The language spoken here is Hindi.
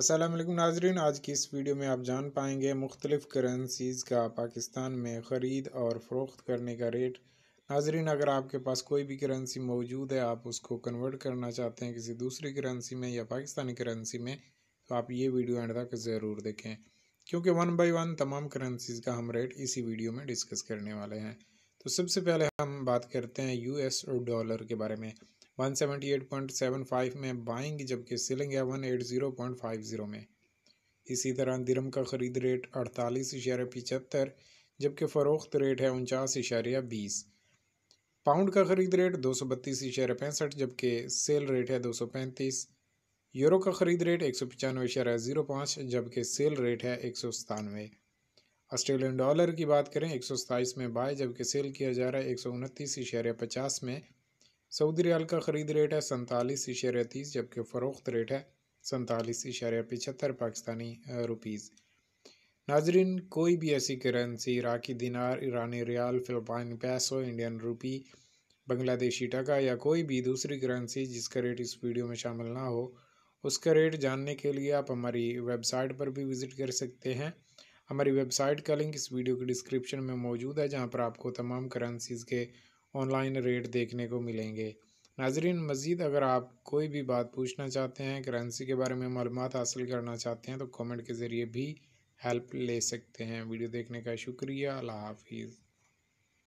असलम नाजरीन आज की इस वीडियो में आप जान पाएंगे मुख्तलिफ़ करेंसीज़ का पाकिस्तान में ख़रीद और फ़रोख्त करने का रेट नाजरीन अगर आपके पास कोई भी करेंसी मौजूद है आप उसको कन्वर्ट करना चाहते हैं किसी दूसरी करेंसी में या पाकिस्तानी करेंसी में तो आप ये वीडियो एंड तक ज़रूर देखें क्योंकि वन बाई वन तमाम करेंसीज़ का हम रेट इसी वीडियो में डिस्कस करने वाले हैं तो सबसे पहले हम बात करते हैं यू और डॉलर के बारे में 178.75 में बाइंग जबकि सेलिंग है 180.50 में इसी तरह दिरम का ख़रीद रेट अड़तालीस इशारे पिचहत्तर जबकि फ़रोख्त रेट है उनचास इशारिया बीस पाउंड का ख़रीद रेट दो सौ बत्तीस इशारे पैंसठ जबकि सेल रेट है दो सौ पैंतीस यूरो का ख़रीद रेट एक सौ पचानवे इशारा ज़ीरो पाँच जबकि सेल रेट है एक सौ सतानवे ऑस्ट्रेलियन डॉलर की बात करें एक सौ सताईस में बाय जबकि सेल किया जा रहा है एक सौ उनतीस इशारे पचास में सऊदी रियाल का ख़रीद रेट है सैंतालीस इशारे तीस जबकि फ़रोख्त रेट है सैंतालीस इशारे पिचहत्तर पाकिस्तानी रुपीज़ नाजरीन कोई भी ऐसी करेंसी इराकी दिनार ईरानी रियाल फ़िलपाइन पैसो इंडियन रुपी बांग्लादेशी टका या कोई भी दूसरी करेंसी जिसका रेट इस वीडियो में शामिल ना हो उसका रेट जानने के लिए आप हमारी वेबसाइट पर भी विज़िट कर सकते हैं हमारी वेबसाइट का लिंक इस वीडियो के डिस्क्रिप्शन में मौजूद है जहाँ पर आपको तमाम करेंसीज़ के ऑनलाइन रेट देखने को मिलेंगे नाजरीन मज़ीद अगर आप कोई भी बात पूछना चाहते हैं करेंसी के बारे में मालूम हासिल करना चाहते हैं तो कमेंट के ज़रिए भी हेल्प ले सकते हैं वीडियो देखने का शुक्रिया अल्लाह हाफिज़